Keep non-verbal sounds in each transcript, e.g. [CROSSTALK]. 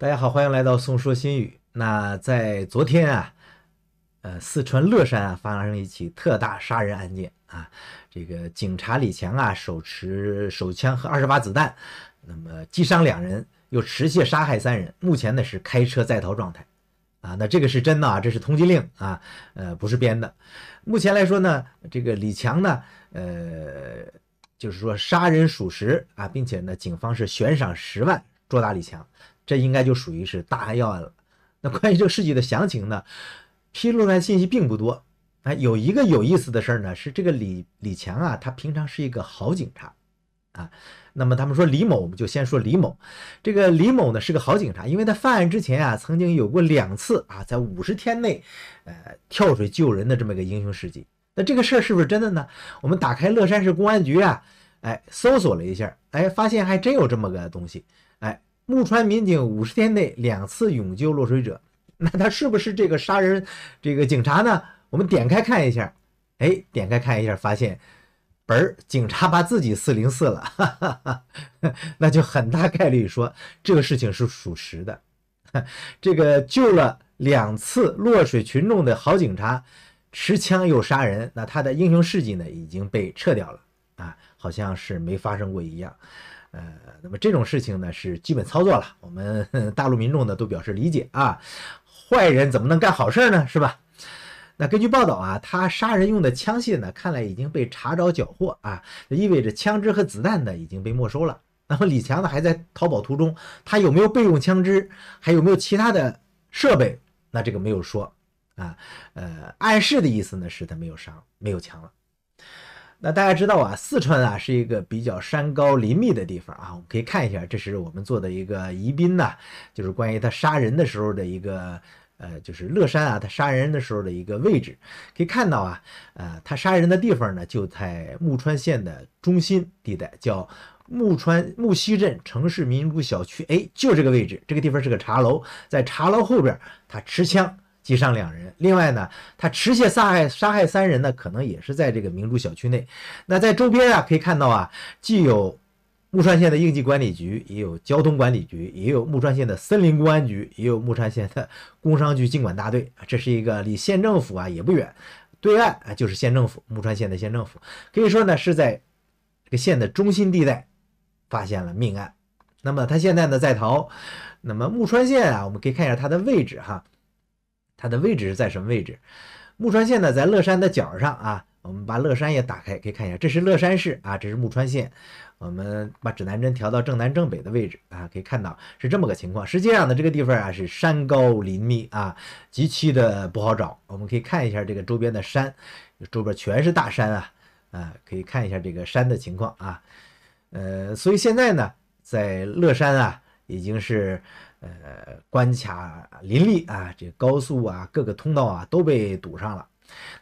大家好，欢迎来到《宋说新语》。那在昨天啊，呃，四川乐山啊发生了一起特大杀人案件啊。这个警察李强啊，手持手枪和二十发子弹，那么击伤两人，又持械杀害三人。目前呢是开车在逃状态啊。那这个是真的啊，这是通缉令啊，呃，不是编的。目前来说呢，这个李强呢，呃，就是说杀人属实啊，并且呢，警方是悬赏十万捉拿李强。这应该就属于是大案要案了。那关于这个事迹的详情呢，披露出来信息并不多。哎，有一个有意思的事儿呢，是这个李李强啊，他平常是一个好警察，啊。那么他们说李某，我们就先说李某。这个李某呢是个好警察，因为他犯案之前啊，曾经有过两次啊，在五十天内，呃，跳水救人的这么一个英雄事迹。那这个事儿是不是真的呢？我们打开乐山市公安局啊，哎，搜索了一下，哎，发现还真有这么个东西，哎。木川民警五十天内两次勇救落水者，那他是不是这个杀人这个警察呢？我们点开看一下，哎，点开看一下，发现本儿警察把自己四零四了，[LAUGHS] 那就很大概率说这个事情是属实的。这个救了两次落水群众的好警察，持枪又杀人，那他的英雄事迹呢已经被撤掉了啊，好像是没发生过一样。呃，那么这种事情呢是基本操作了，我们 [LAUGHS] 大陆民众呢都表示理解啊，坏人怎么能干好事呢是吧？那根据报道啊，他杀人用的枪械呢看来已经被查找缴获啊，意味着枪支和子弹呢已经被没收了。那么李强呢还在逃跑途中，他有没有备用枪支，还有没有其他的设备？那这个没有说啊，呃暗示的意思呢是他没有伤，没有枪了。那大家知道啊，四川啊是一个比较山高林密的地方啊。我们可以看一下，这是我们做的一个宜宾呐，就是关于他杀人的时候的一个呃，就是乐山啊，他杀人的时候的一个位置。可以看到啊，呃，他杀人的地方呢就在沐川县的中心地带，叫沐川沐溪镇城市民主小区。哎，就这个位置，这个地方是个茶楼，在茶楼后边，他持枪。击伤两人，另外呢，他持械杀害杀害三人呢，可能也是在这个明珠小区内。那在周边啊，可以看到啊，既有木川县的应急管理局，也有交通管理局，也有木川县的森林公安局，也有木川县的工商局经管大队这是一个离县政府啊也不远，对岸啊就是县政府，木川县的县政府可以说呢是在这个县的中心地带发现了命案。那么他现在呢在逃，那么木川县啊，我们可以看一下它的位置哈。它的位置是在什么位置？沐川县呢，在乐山的角上啊。我们把乐山也打开，可以看一下，这是乐山市啊，这是沐川县。我们把指南针调到正南正北的位置啊，可以看到是这么个情况。实际上呢，这个地方啊是山高林密啊，极其的不好找。我们可以看一下这个周边的山，周边全是大山啊啊，可以看一下这个山的情况啊。呃，所以现在呢，在乐山啊，已经是。呃，关卡林立啊，这高速啊，各个通道啊都被堵上了。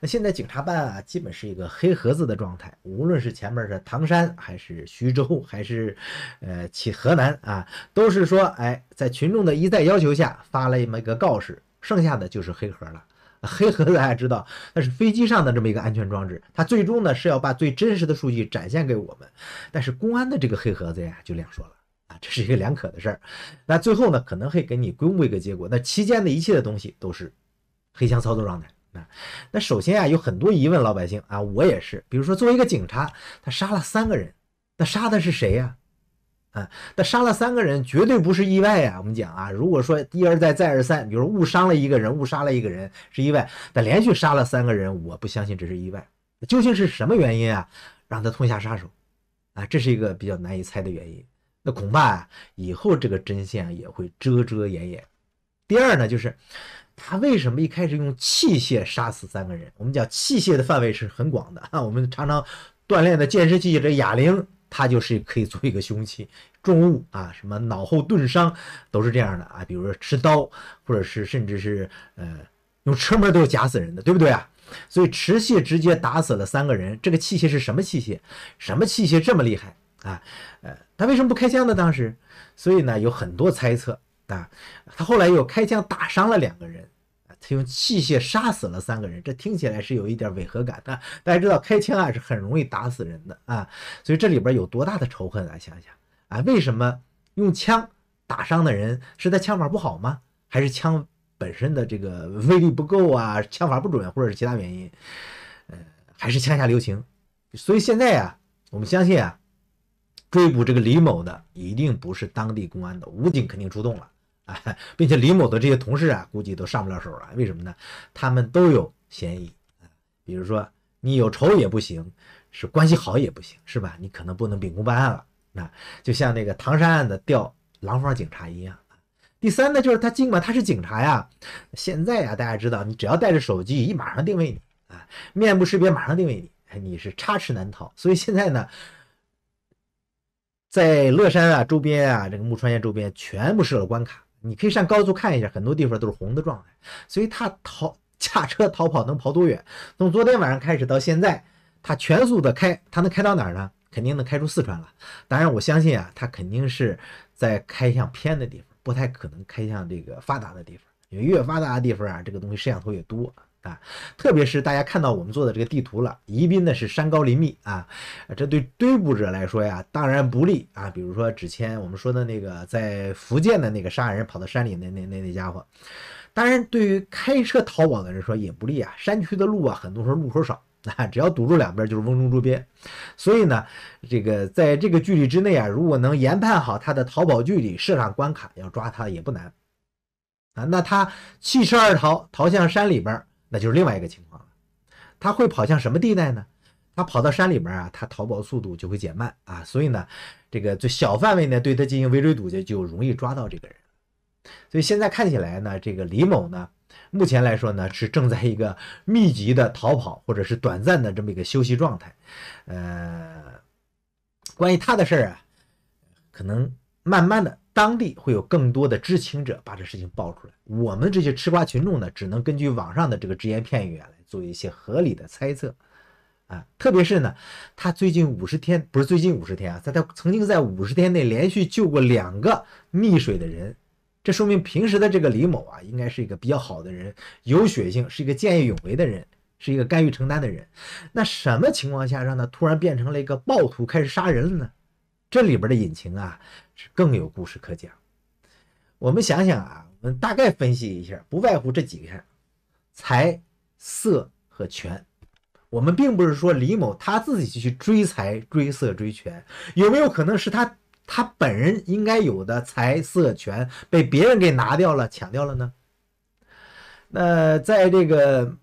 那现在警察办啊，基本是一个黑盒子的状态。无论是前面的唐山，还是徐州，还是呃去河南啊，都是说，哎，在群众的一再要求下发了这么一个告示，剩下的就是黑盒了。黑盒大家知道，那是飞机上的这么一个安全装置，它最终呢是要把最真实的数据展现给我们。但是公安的这个黑盒子呀，就两说了。这是一个两可的事儿，那最后呢，可能会给你公布一个结果。那期间的一切的东西都是黑箱操作状态啊。那首先啊，有很多疑问，老百姓啊，我也是。比如说，作为一个警察，他杀了三个人，那杀的是谁呀？啊，那杀了三个人，绝对不是意外啊。我们讲啊，如果说一而再，再而三，比如误伤了一个人，误杀了一个人是意外，但连续杀了三个人，我不相信这是意外。究竟是什么原因啊，让他痛下杀手？啊，这是一个比较难以猜的原因。那恐怕以后这个针线也会遮遮掩掩。第二呢，就是他为什么一开始用器械杀死三个人？我们讲器械的范围是很广的啊，我们常常锻炼的健身器械，这哑铃，它就是可以做一个凶器，重物啊，什么脑后钝伤都是这样的啊。比如说持刀，或者是甚至是呃，用车门都是夹死人的，对不对啊？所以持械直接打死了三个人，这个器械是什么器械？什么器械这么厉害？啊，呃，他为什么不开枪呢？当时，所以呢有很多猜测啊。他后来又开枪打伤了两个人，他用器械杀死了三个人。这听起来是有一点违和感的。大家知道开枪啊是很容易打死人的啊，所以这里边有多大的仇恨啊？想想啊，为什么用枪打伤的人是他枪法不好吗？还是枪本身的这个威力不够啊？枪法不准，或者是其他原因？呃，还是枪下留情。所以现在啊，我们相信啊。追捕这个李某的一定不是当地公安的，武警肯定出动了啊，[LAUGHS] 并且李某的这些同事啊，估计都上不了手了。为什么呢？他们都有嫌疑啊。比如说你有仇也不行，是关系好也不行，是吧？你可能不能秉公办案了。那就像那个唐山案的调廊坊警察一样。第三呢，就是他尽管他是警察呀，现在呀，大家知道，你只要带着手机，一马上定位你啊，面部识别马上定位你，你是插翅难逃。所以现在呢。在乐山啊，周边啊，这个沐川县周边全部设了关卡，你可以上高速看一下，很多地方都是红的状态。所以他逃驾车逃跑能跑多远？从昨天晚上开始到现在，他全速的开，他能开到哪儿呢？肯定能开出四川了。当然，我相信啊，他肯定是在开向偏的地方，不太可能开向这个发达的地方，因为越发达的地方啊，这个东西摄像头越多。啊，特别是大家看到我们做的这个地图了，宜宾呢是山高林密啊，这对追捕者来说呀，当然不利啊。比如说之前我们说的那个在福建的那个杀人跑到山里那那那那家伙，当然对于开车逃跑的人说也不利啊。山区的路啊，很多时候路口少 [LAUGHS] 啊，只要堵住两边就是瓮中捉鳖。所以呢，这个在这个距离之内啊，如果能研判好他的逃跑距离，设上关卡要抓他也不难啊。那他弃车而逃，逃向山里边。那就是另外一个情况了，他会跑向什么地带呢？他跑到山里面啊，他逃跑速度就会减慢啊，所以呢，这个最小范围呢，对他进行围追堵截就容易抓到这个人。所以现在看起来呢，这个李某呢，目前来说呢，是正在一个密集的逃跑或者是短暂的这么一个休息状态。呃，关于他的事儿啊，可能慢慢的。当地会有更多的知情者把这事情爆出来。我们这些吃瓜群众呢，只能根据网上的这个只言片语啊，来做一些合理的猜测。啊，特别是呢，他最近五十天，不是最近五十天啊，在他曾经在五十天内连续救过两个溺水的人，这说明平时的这个李某啊，应该是一个比较好的人，有血性，是一个见义勇为的人，是一个甘于承担的人。那什么情况下让他突然变成了一个暴徒，开始杀人了呢？这里边的隐情啊。更有故事可讲。我们想想啊，我们大概分析一下，不外乎这几个：财、色和权。我们并不是说李某他自己去追财、追色、追权，有没有可能是他他本人应该有的财、色、权被别人给拿掉了、抢掉了呢？那在这个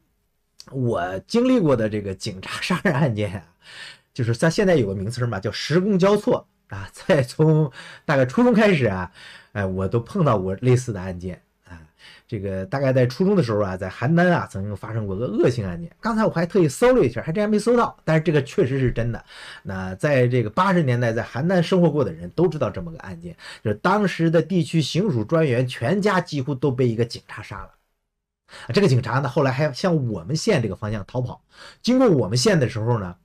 我经历过的这个警察杀人案件啊，就是在现在有个名词嘛，叫时空交错。啊！[LAUGHS] 在从大概初中开始啊，哎，我都碰到过类似的案件啊。这个大概在初中的时候啊，在邯郸啊，曾经发生过个恶性案件。刚才我还特意搜了一下，还真没搜到。但是这个确实是真的。那在这个八十年代，在邯郸生活过的人都知道这么个案件，就是当时的地区行署专员全家几乎都被一个警察杀了。啊，这个警察呢，后来还向我们县这个方向逃跑。经过我们县的时候呢，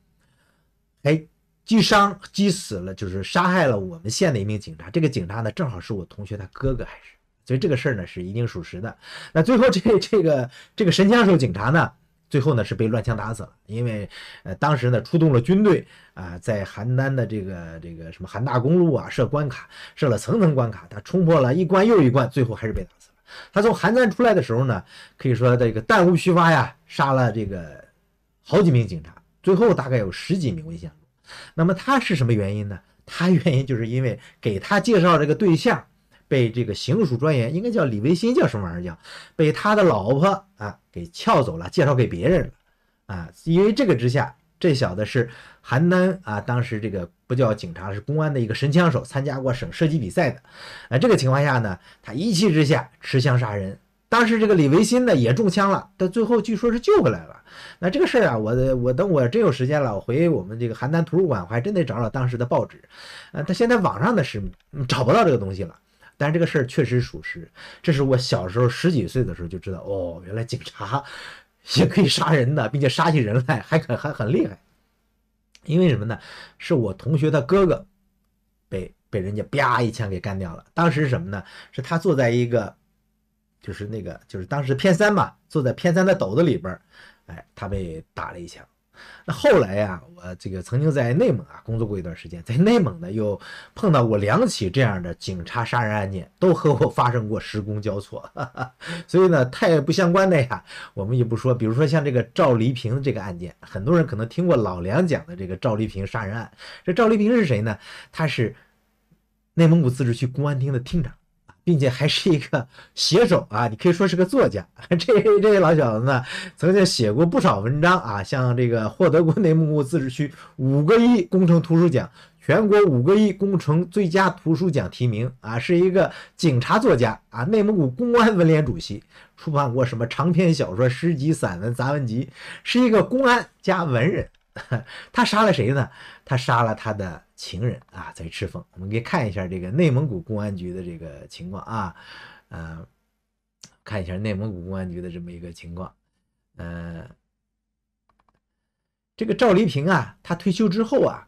哎。击伤、击死了，就是杀害了我们县的一名警察。这个警察呢，正好是我同学他哥哥，还是所以这个事儿呢是一定属实的。那最后这这个这个神枪手警察呢，最后呢是被乱枪打死了，因为呃当时呢出动了军队啊，在邯郸的这个这个什么邯大公路啊设关卡，设了层层关卡，他冲破了一关又一关，最后还是被打死了。他从邯郸出来的时候呢，可以说这个弹无虚发呀，杀了这个好几名警察，最后大概有十几名危险。那么他是什么原因呢？他原因就是因为给他介绍这个对象，被这个行署专员应该叫李维新叫什么玩意儿叫，被他的老婆啊给撬走了，介绍给别人了啊！因为这个之下，这小子是邯郸啊，当时这个不叫警察，是公安的一个神枪手，参加过省射击比赛的。那这个情况下呢，他一气之下持枪杀人。当时这个李维新呢也中枪了，但最后据说是救回来了。那这个事儿啊，我我等我真有时间了，我回我们这个邯郸图书馆，我还真得找找当时的报纸。呃，他现在网上的是找不到这个东西了，但是这个事儿确实属实。这是我小时候十几岁的时候就知道，哦，原来警察也可以杀人的，并且杀起人来还很还很厉害。因为什么呢？是我同学的哥哥被被人家啪一枪给干掉了。当时什么呢？是他坐在一个。就是那个，就是当时偏三嘛，坐在偏三的斗子里边儿，哎，他被打了一枪。那后来呀，我这个曾经在内蒙啊工作过一段时间，在内蒙呢又碰到过两起这样的警察杀人案件，都和我发生过时空交错，哈 [LAUGHS] 哈所以呢，太不相关的呀，我们也不说。比如说像这个赵黎平这个案件，很多人可能听过老梁讲的这个赵黎平杀人案。这赵黎平是谁呢？他是内蒙古自治区公安厅的厅长。并且还是一个写手啊，你可以说是个作家。[LAUGHS] 这这老小子呢，曾经写过不少文章啊，像这个获得过内蒙古自治区五个一工程图书奖、全国五个一工程最佳图书奖提名啊，是一个警察作家啊，内蒙古公安文联主席，出版过什么长篇小说、诗集、散文、杂文集，是一个公安加文人。[LAUGHS] 他杀了谁呢？他杀了他的情人啊，在赤峰。我们可以看一下这个内蒙古公安局的这个情况啊，啊，看一下内蒙古公安局的这么一个情况。嗯，这个赵黎平啊，他退休之后啊，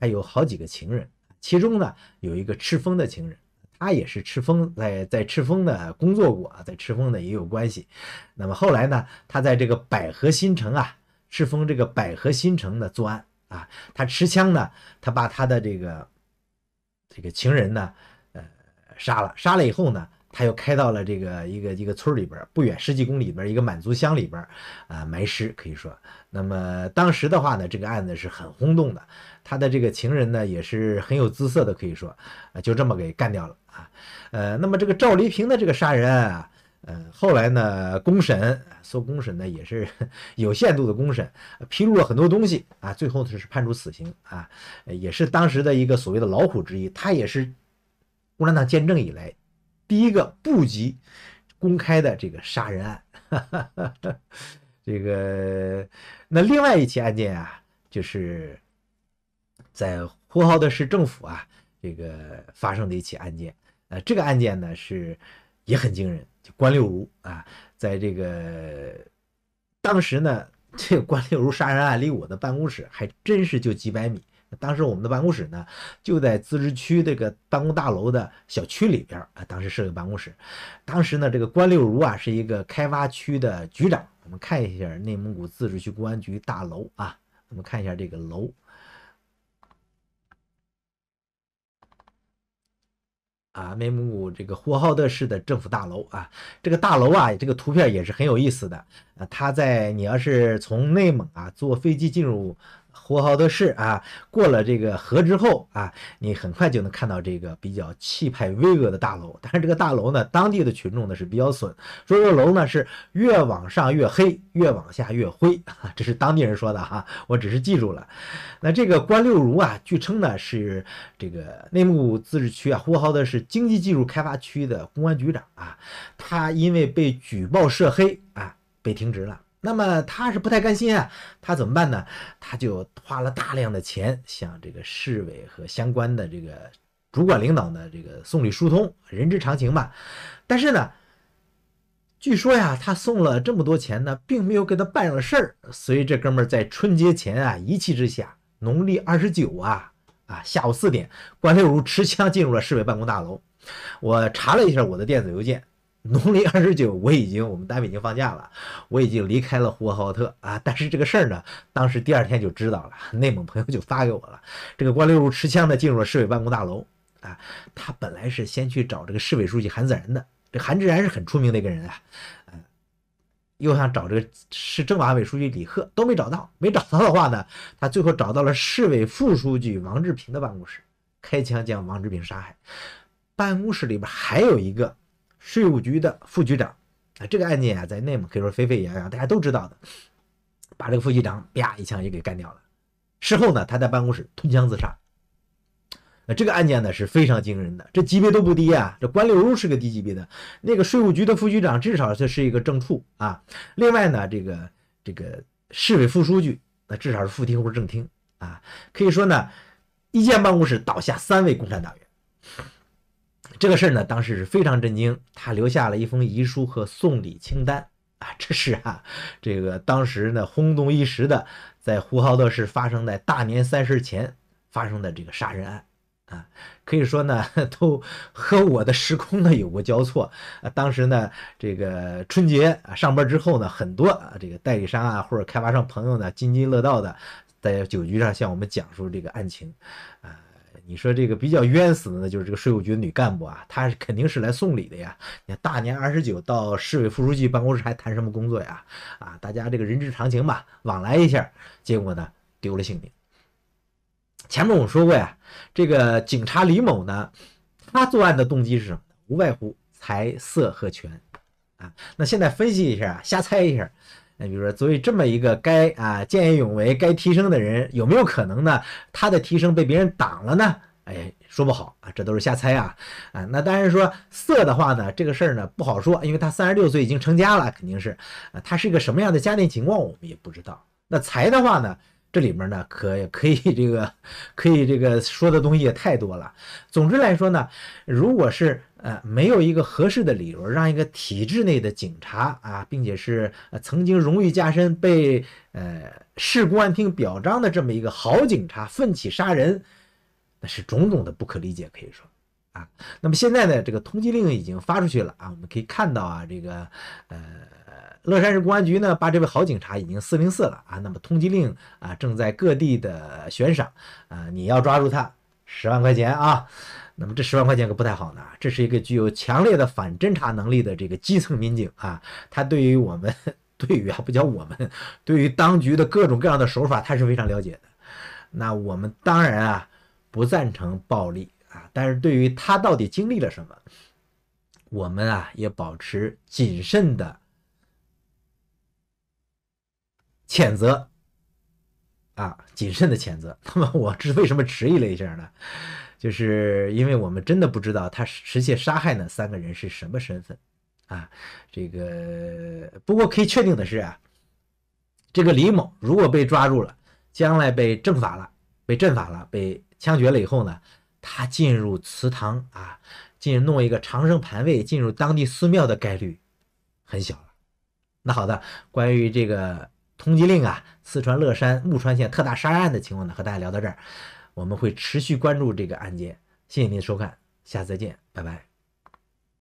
他有好几个情人，其中呢有一个赤峰的情人，他也是赤峰在在赤峰的工作过，啊，在赤峰呢也有关系。那么后来呢，他在这个百合新城啊。是封这个百合新城的作案啊，他持枪呢，他把他的这个这个情人呢，呃，杀了，杀了以后呢，他又开到了这个一个一个村里边不远十几公里边一个满族乡里边啊，埋尸可以说。那么当时的话呢，这个案子是很轰动的，他的这个情人呢也是很有姿色的，可以说，就这么给干掉了啊，呃，那么这个赵黎平的这个杀人。啊。呃，后来呢，公审，说公审呢也是 [LAUGHS] 有限度的公审，披露了很多东西啊，最后就是判处死刑啊，也是当时的一个所谓的老虎之一，他也是共产党建政以来第一个部级公开的这个杀人案，哈哈哈这个那另外一起案件啊，就是在呼和浩特市政府啊这个发生的一起案件，呃，这个案件呢是也很惊人。就关六如啊，在这个当时呢，这个关六如杀人案离我的办公室还真是就几百米。当时我们的办公室呢，就在自治区这个办公大楼的小区里边啊，当时设有办公室。当时呢，这个关六如啊是一个开发区的局长。我们看一下内蒙古自治区公安局大楼啊，我们看一下这个楼。啊，内蒙古这个呼和浩特市的政府大楼啊，这个大楼啊，这个图片也是很有意思的啊。它在你要是从内蒙啊坐飞机进入。呼和浩特市啊，过了这个河之后啊，你很快就能看到这个比较气派巍峨的大楼。但是这个大楼呢，当地的群众呢是比较损，说这楼呢是越往上越黑，越往下越灰，[LAUGHS] 这是当地人说的哈。我只是记住了。那这个关六如啊，据称呢是这个内蒙古自治区啊，呼和浩特市经济技术开发区的公安局长啊，他因为被举报涉黑啊，被停职了。那么他是不太甘心啊，他怎么办呢？他就花了大量的钱向这个市委和相关的这个主管领导呢，这个送礼疏通，人之常情嘛。但是呢，据说呀，他送了这么多钱呢，并没有给他办上事儿，所以这哥们儿在春节前啊，一气之下，农历二十九啊啊下午四点，关飞如持枪进入了市委办公大楼。我查了一下我的电子邮件。农历二十九，我已经我们单位已经放假了，我已经离开了呼和浩特啊。但是这个事儿呢，当时第二天就知道了，内蒙朋友就发给我了。这个关六茹持枪的进入了市委办公大楼啊。他本来是先去找这个市委书记韩自然的，这韩自然是很出名的一个人啊。嗯，又想找这个市政法委书记李贺，都没找到。没找到的话呢，他最后找到了市委副书记王志平的办公室，开枪将王志平杀害。办公室里边还有一个。税务局的副局长，啊，这个案件啊，在内蒙可以说沸沸扬扬，大家都知道的。把这个副局长啪一枪也给干掉了。事后呢，他在办公室吞枪自杀。那这个案件呢，是非常惊人的。这级别都不低啊，这关六如是个低级别的，那个税务局的副局长至少是一个正处啊。另外呢，这个这个市委副书记，那至少是副厅或者正厅啊。可以说呢，一间办公室倒下三位共产党员。这个事儿呢，当时是非常震惊，他留下了一封遗书和送礼清单啊，这是啊，这个当时呢轰动一时的，在呼和浩特市发生在大年三十前发生的这个杀人案啊，可以说呢都和我的时空呢有过交错啊，当时呢这个春节啊上班之后呢，很多啊这个代理商啊或者开发商朋友呢津津乐道的，在酒局上向我们讲述这个案情啊。你说这个比较冤死的呢，就是这个税务局的女干部啊，她是肯定是来送礼的呀。你看大年二十九到市委副书记办公室还谈什么工作呀？啊，大家这个人之常情吧，往来一下，结果呢丢了性命。前面我们说过呀，这个警察李某呢，他作案的动机是什么？无外乎财色和权啊。那现在分析一下啊，瞎猜一下。比如说，作为这么一个该啊见义勇为、该提升的人，有没有可能呢？他的提升被别人挡了呢？哎，说不好啊，这都是瞎猜啊啊！那当然说色的话呢，这个事儿呢不好说，因为他三十六岁已经成家了，肯定是啊，他是一个什么样的家庭情况，我们也不知道。那财的话呢？这里面呢，可可以这个可以这个说的东西也太多了。总之来说呢，如果是呃没有一个合适的理由，让一个体制内的警察啊，并且是曾经荣誉加身、被呃市公安厅表彰的这么一个好警察奋起杀人，那是种种的不可理解，可以说啊。那么现在呢，这个通缉令已经发出去了啊，我们可以看到啊，这个呃。乐山市公安局呢，把这位好警察已经404了啊，那么通缉令啊，正在各地的悬赏啊，你要抓住他，十万块钱啊，那么这十万块钱可不太好拿，这是一个具有强烈的反侦查能力的这个基层民警啊，他对于我们，对于啊，不叫我们，对于当局的各种各样的手法，他是非常了解的。那我们当然啊，不赞成暴力啊，但是对于他到底经历了什么，我们啊，也保持谨慎的。谴责啊，谨慎的谴责。[LAUGHS] 那么我是为什么迟疑了一下呢？就是因为我们真的不知道他实际杀害那三个人是什么身份啊。这个不过可以确定的是啊，这个李某如果被抓住了，将来被正法了，被正法了，被枪决了以后呢，他进入祠堂啊，进弄一个长生盘位，进入当地寺庙的概率很小了。那好的，关于这个。通缉令啊！四川乐山沐川县特大杀人案的情况呢？和大家聊到这儿，我们会持续关注这个案件。谢谢您的收看，下次再见，拜拜。